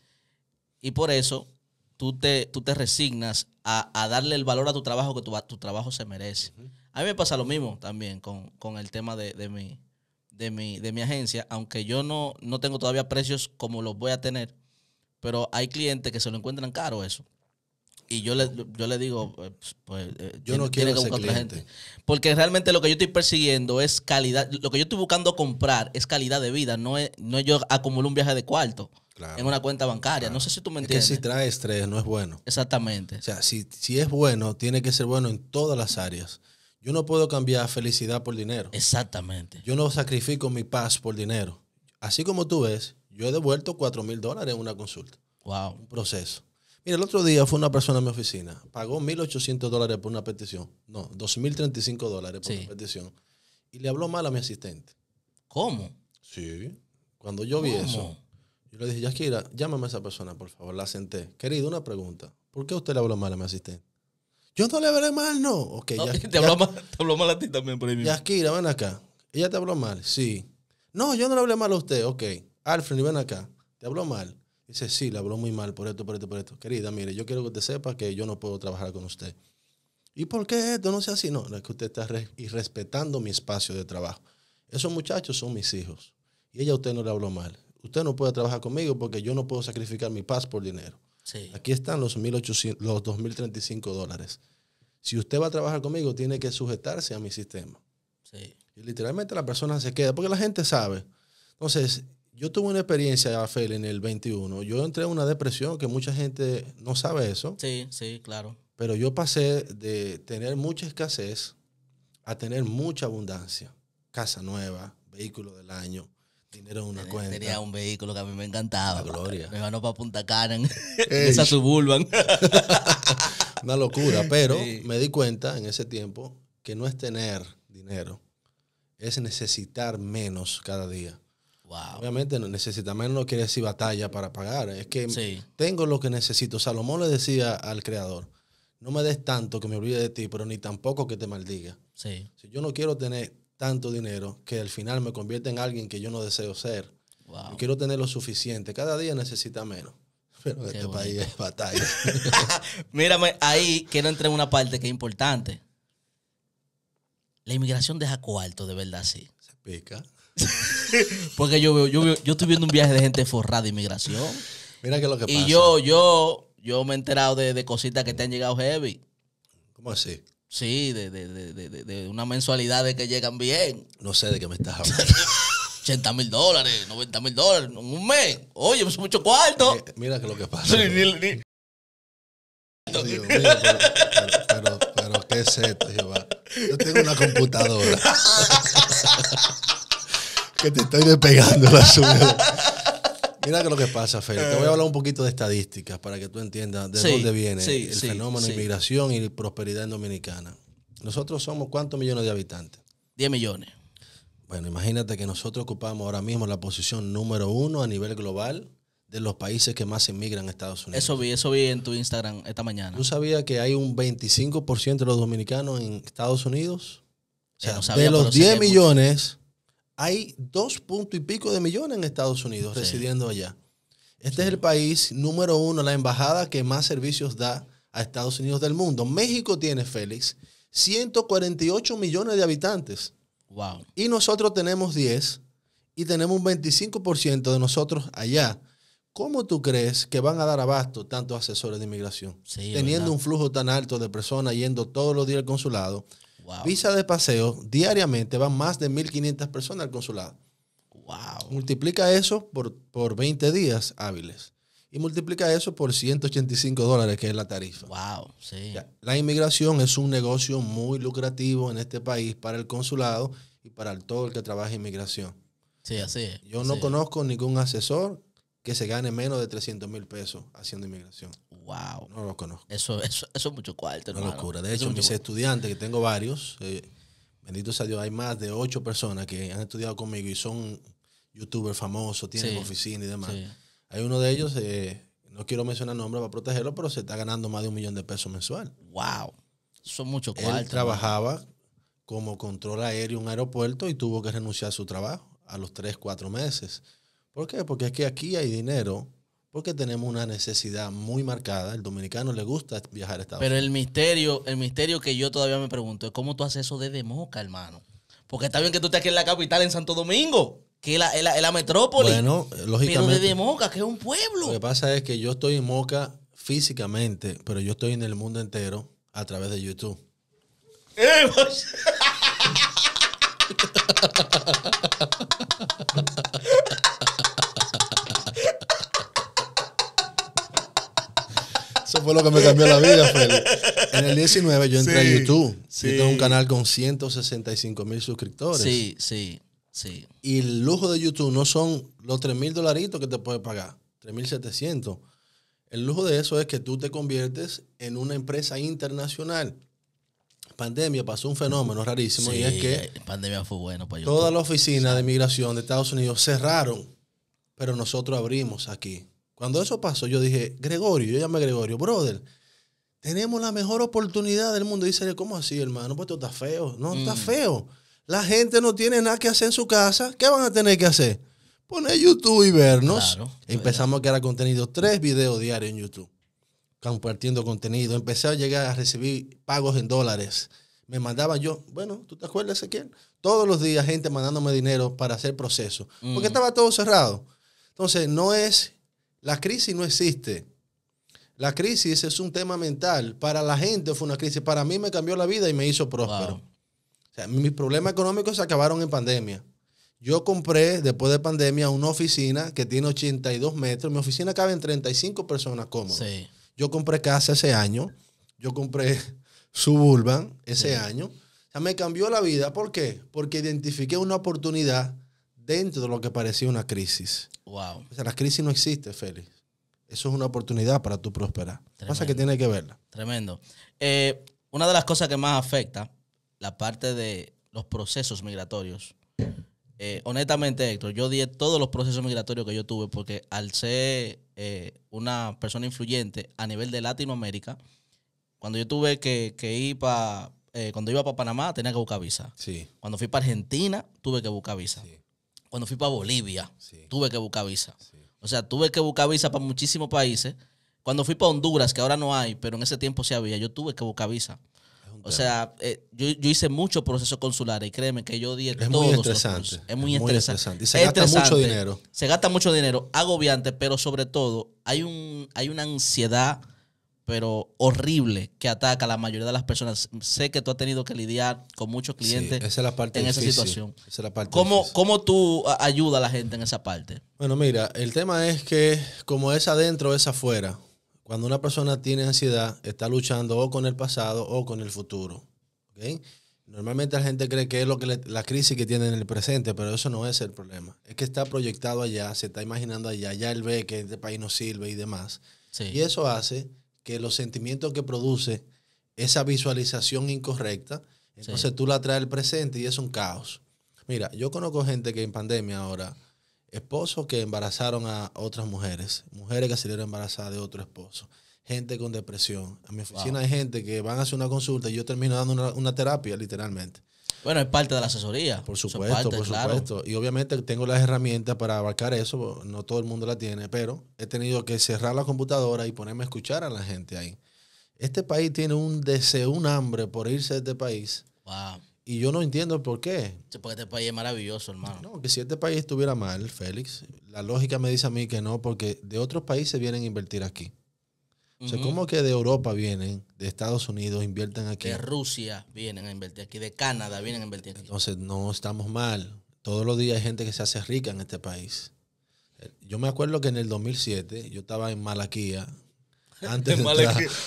Y por eso tú te, tú te resignas a, darle el valor a tu trabajo que tu, tu trabajo se merece. A mí me pasa lo mismo también con, el tema de, de mi de mi, de mi agencia, aunque yo no, no tengo todavía precios como los voy a tener, pero hay clientes que se lo encuentran caro eso. Y yo le, digo, eh, pues, pues eh, yo no quiero que gente. Porque realmente lo que yo estoy persiguiendo es calidad. Lo que yo estoy buscando comprar es calidad de vida. No es, no yo acumulo un viaje de cuarto en una cuenta bancaria. No sé si tú me entiendes. que si trae estrés, no es bueno. Exactamente. O sea, si es bueno, tiene que ser bueno en todas las áreas. Yo no puedo cambiar felicidad por dinero. Exactamente. Yo no sacrifico mi paz por dinero. Así como tú ves, yo he devuelto 4 mil dólares en una consulta. Wow. Un proceso. Mira, el otro día fue una persona a mi oficina, pagó 1.800 dólares por una petición. No, 2.035 dólares por una petición. Y le habló mal a mi asistente. ¿Cómo? Sí. Cuando yo vi eso, yo le dije, Yaskira, llámame a esa persona, por favor. La senté. Querido, una pregunta. ¿Por qué usted le habló mal a mi asistente? yo no le hablé mal, no. Ok, <laughs> te, habló mal, te habló mal a ti también por ahí mismo. Yaskira, ven acá. Ella te habló mal, sí. No, yo no le hablé mal a usted, ok. Alfred, ven acá. Te habló mal. Dice, sí, le habló muy mal por esto, por esto, por esto. Querida, mire, yo quiero que usted sepa que yo no puedo trabajar con usted. ¿Y por qué esto no sea así? No, es que usted está irrespetando mi espacio de trabajo. Esos muchachos son mis hijos. Y ella a usted no le habló mal. Usted no puede trabajar conmigo porque yo no puedo sacrificar mi paz por dinero. Aquí están los, los 2.035 dólares. Si usted va a trabajar conmigo, tiene que sujetarse a mi sistema. Y literalmente la persona se queda, porque la gente sabe. Entonces, yo tuve una experiencia, afel en el 21. Yo entré en una depresión que mucha gente no sabe eso. Sí, sí, claro. Pero yo pasé de tener mucha escasez a tener mucha abundancia. Casa nueva, vehículo del año, Dinero una tenía, Tenía un vehículo que a mí me encantaba. gloria. Me ganó para Punta Cana, <laughs> esa suburban. <laughs> una locura, pero me di cuenta en ese tiempo que no es tener dinero, es necesitar menos cada día. Obviamente necesitar menos no quiere decir batalla para pagar, es que tengo lo que necesito. Salomón le decía al creador, no me des tanto que me olvide de ti, pero ni tampoco que te maldiga. Si yo no quiero tener tanto dinero que al final me convierte en alguien que yo no deseo ser. quiero tener lo suficiente. Cada día necesita menos. <laughs> Pero este país es batalla. <laughs> Mírame, ahí quiero entrar en una parte que es importante. La inmigración deja cuarto, de verdad, sí. Se pica. <laughs> Porque yo veo, yo yo estoy viendo un viaje de gente forrada de inmigración. Mira que lo que pasa. Y yo, yo, yo me he enterado de, de cositas que te han llegado heavy. ¿Cómo así? Sí, de, una mensualidad de que llegan bien. No sé de qué me estás hablando. 80 <laughs> mil dólares, 90 mil dólares, un mes. Oye, es mucho cuarto. mira que lo que pasa. <laughs> pero, pero, ¿qué es esto, Jehová? Yo tengo una computadora. <laughs> que te estoy despegando la subida. Mira lo que pasa, Fer. Te voy a eh. hablar un poquito de estadísticas para que tú entiendas de dónde viene el fenómeno de inmigración y prosperidad en dominicana. Nosotros somos cuántos millones de habitantes? 10 millones. Bueno, imagínate que nosotros ocupamos ahora mismo la posición número uno a nivel global de los países que más inmigran a Estados Unidos. Eso vi, eso vi en tu Instagram esta mañana. ¿Tú sabías que hay un 25% de los dominicanos en Estados Unidos? O eh, sea, sabía, de los 10 millones, hay dos puntos y pico de millones en Estados Unidos residiendo allá. Este es el país número uno, la embajada que más servicios da a Estados Unidos del mundo. México tiene, Félix, 148 millones de habitantes. Wow. Y nosotros tenemos 10 y tenemos un 25% de nosotros allá. ¿Cómo tú crees que van a dar abasto tantos asesores de inmigración? Teniendo un flujo tan alto de personas yendo todos los días al consulado Visa de paseo, diariamente van más de 1.500 personas al consulado. Multiplica eso por, por 20 días hábiles. Y multiplica eso por 185 dólares, que es la tarifa. Wow, sí. La inmigración es un negocio muy lucrativo en este país para el consulado y para todo el que trabaja en inmigración. Sí, así Yo no conozco ningún asesor que se gane menos de 300 mil pesos haciendo inmigración. Wow. No lo conozco. Eso, eso, es mucho cuarto, Una locura. De hecho, mis estudiantes, que tengo varios, eh, bendito sea Dios, hay más de ocho personas que han estudiado conmigo y son youtubers famosos, tienen oficina y demás. Hay uno de ellos, eh, no quiero mencionar nombres para protegerlo, pero se está ganando más de un millón de pesos mensual. ¡Wow! Son mucho cuarto. Él trabajaba como control aéreo en un aeropuerto y tuvo que renunciar a su trabajo a los tres, cuatro meses. ¿Por qué? Porque es que aquí hay dinero, porque tenemos una necesidad muy marcada. El dominicano le gusta viajar a Estados Pero el misterio, el misterio que yo todavía me pregunto es cómo tú haces eso desde Moca, hermano. Porque está bien que tú estés aquí en la capital, en Santo Domingo, que es la, la, la metrópoli. Bueno, lógicamente. Pero desde Moca, que es un pueblo. Lo que pasa es que yo estoy en Moca físicamente, pero yo estoy en el mundo entero a través de YouTube. Eh, fue lo que me cambió la vida, En el 19 yo entré a YouTube. tengo un canal con 165 mil suscriptores. Sí, sí, sí. Y el lujo de YouTube no son los 3 mil dolaritos que te puede pagar, mil 3,700. El lujo de eso es que tú te conviertes en una empresa internacional. Pandemia pasó un fenómeno rarísimo y es que pandemia fue bueno para YouTube. toda la oficina de migración de Estados Unidos cerraron, pero nosotros abrimos aquí. Cuando eso pasó, yo dije, Gregorio, yo llamé a Gregorio, brother, tenemos la mejor oportunidad del mundo. dice, ¿cómo así, hermano? Pues tú estás feo. No, está mm. feo. La gente no tiene nada que hacer en su casa. ¿Qué van a tener que hacer? Poner YouTube y vernos. Empezamos a crear contenido, tres videos diarios en YouTube, compartiendo contenido. Empecé a llegar a recibir pagos en dólares. Me mandaba yo, bueno, ¿tú te acuerdas, de quién? Todos los días gente mandándome dinero para hacer proceso, porque mm. estaba todo cerrado. Entonces, no es la crisis no existe. La crisis es un tema mental. Para la gente fue una crisis. Para mí me cambió la vida y me hizo próspero. mis problemas económicos se acabaron en pandemia. Yo compré después de pandemia una oficina que tiene 82 metros. Mi oficina cabe en 35 personas cómodas. Yo compré casa ese año. Yo compré <laughs> Suburban ese año. O me cambió la vida. ¿Por qué? Porque identifiqué una oportunidad dentro de lo que parecía una crisis. Wow. O sea, la crisis no existe, Félix. Eso es una oportunidad para tú prosperar. Pasa que tiene que verla. Tremendo. Eh, una de las cosas que más afecta la parte de los procesos migratorios. Eh, honestamente, Héctor, yo di todos los procesos migratorios que yo tuve porque al ser eh, una persona influyente a nivel de Latinoamérica, cuando yo tuve que, que ir para... cuando iba para Panamá tenía que buscar visa. Sí. Cuando fui para Argentina tuve que buscar visa. Sí cuando fui para Bolivia, tuve que buscar visa. O sea, tuve que buscar visa para muchísimos países. Cuando fui para Honduras, que ahora no hay, pero en ese tiempo sí había, yo tuve que buscar visa. O sea, eh, yo, hice muchos procesos consulares y créeme que yo di es muy interesante. es muy, interesante. Y se gasta mucho dinero. Se gasta mucho dinero, agobiante, pero sobre todo hay, un, hay una ansiedad pero horrible que ataca a la mayoría de las personas. Sé que tú has tenido que lidiar con muchos clientes en esa situación. ¿Cómo, tú ayudas a la gente en esa parte? Bueno, mira, el tema es que como es adentro, es afuera. Cuando una persona tiene ansiedad, está luchando o con el pasado o con el futuro. Normalmente la gente cree que es lo que la crisis que tiene en el presente, pero eso no es el problema. Es que está proyectado allá, se está imaginando allá, ya él ve que este país no sirve y demás. Y eso hace que los sentimientos que produce esa visualización incorrecta, entonces tú la traes al presente y es un caos. Mira, yo conozco gente que en pandemia ahora, esposos que embarazaron a otras mujeres, mujeres que dieron embarazadas de otro esposo, gente con depresión. A mi oficina hay gente que van a hacer una consulta y yo termino dando una terapia, literalmente. Bueno, es parte de la asesoría. Por supuesto, por supuesto. Y obviamente tengo las herramientas para abarcar eso, no todo el mundo la tiene, pero he tenido que cerrar la computadora y ponerme a escuchar a la gente ahí. Este país tiene un deseo, un hambre por irse de este país. Wow. Y yo no entiendo por qué. porque este país es maravilloso, hermano. No, que si este país estuviera mal, Félix, la lógica me dice a mí que no, porque de otros países vienen a invertir aquí. O sea, ¿cómo que de Europa vienen, de Estados Unidos invierten aquí? De Rusia vienen a invertir aquí, de Canadá vienen a invertir aquí. Entonces, no estamos mal. Todos los días hay gente que se hace rica en este país. Eh, yo me acuerdo que en el 2007 yo estaba en Malaquía, <laughs> antes de,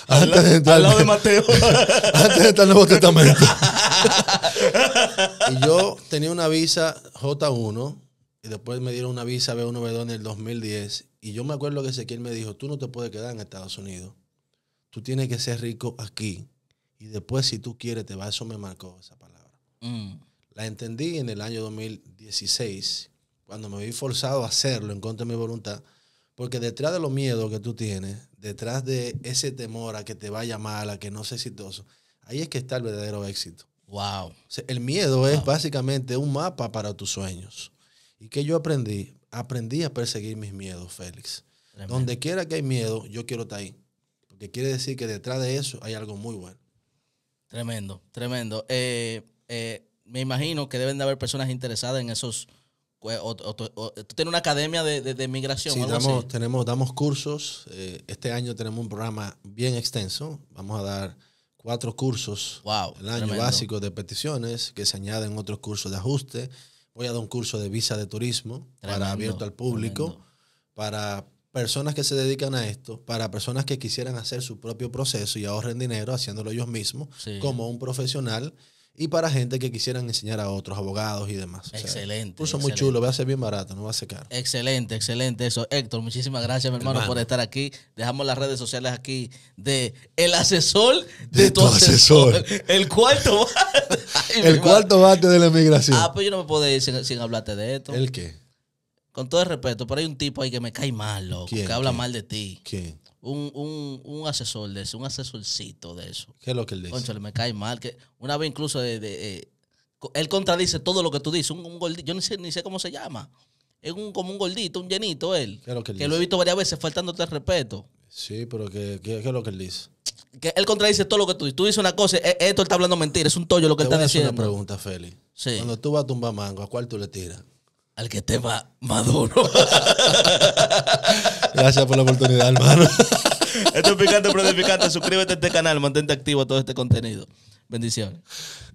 al, lado de Mateo. <laughs> antes de entrar en Nuevo Testamento. <laughs> y yo tenía una visa J1 y después me dieron una visa B1, B2 en el 2010 y yo me acuerdo que Ezequiel me dijo, tú no te puedes quedar en Estados Unidos. Tú tienes que ser rico aquí. Y después, si tú quieres, te va Eso me marcó esa palabra. Mm. La entendí en el año 2016, cuando me vi forzado a hacerlo en contra de mi voluntad. Porque detrás de los miedos que tú tienes, detrás de ese temor a que te vaya mal, a que no seas exitoso, ahí es que está el verdadero éxito. Wow. el miedo es básicamente un mapa para tus sueños. ¿Y que yo aprendí? aprendí a perseguir mis miedos, Félix. Donde quiera que hay miedo, yo quiero estar ahí. Porque quiere decir que detrás de eso hay algo muy bueno. Tremendo, tremendo. Eh, eh, me imagino que deben de haber personas interesadas en esos... tú tienes una academia de, migración. Sí, damos, Tenemos, damos cursos. Eh, este año tenemos un programa bien extenso. Vamos a dar cuatro cursos wow, el año básico de peticiones que se añaden otros cursos de ajuste voy a dar un curso de visa de turismo para abierto al público, para personas que se dedican a esto, para personas que quisieran hacer su propio proceso y ahorren dinero haciéndolo ellos mismos como un profesional y para gente que quisieran enseñar a otros, abogados y demás. Excelente. O muy chulo, va a ser bien barato, no va a ser caro. Excelente, excelente eso. Héctor, muchísimas gracias, mi hermano, por estar aquí. Dejamos las redes sociales aquí de el asesor de, tu, asesor. <laughs> El cuarto bate. <laughs> el cuarto bate de la inmigración. Ah, pues yo no me puedo ir sin, hablarte de esto. ¿El qué? Con todo el respeto, pero hay un tipo ahí que me cae mal, loco, que habla mal de ti. ¿Quién? un, un, un, asesor de eso, un asesorcito de eso. ¿Qué es lo que él dice? me cae mal. Que una vez incluso de, eh, él contradice todo lo que tú dices. Un, gordito, yo ni sé, cómo se llama. Es un, como un gordito, un llenito él. ¿Qué que lo he visto varias veces faltándote respeto. Sí, pero ¿qué, es lo que él dice? Que él contradice todo lo que tú dices. Tú dices una cosa, e, esto está hablando mentira, es un tollo lo que él está voy una pregunta, Feli. Cuando tú vas a tumbar mango, ¿a cuál tú le tiras? Al que esté más maduro. <laughs> Gracias por la oportunidad, hermano. Esto es Picante Pero de Picante. Suscríbete a este canal, mantente activo a todo este contenido. Bendiciones.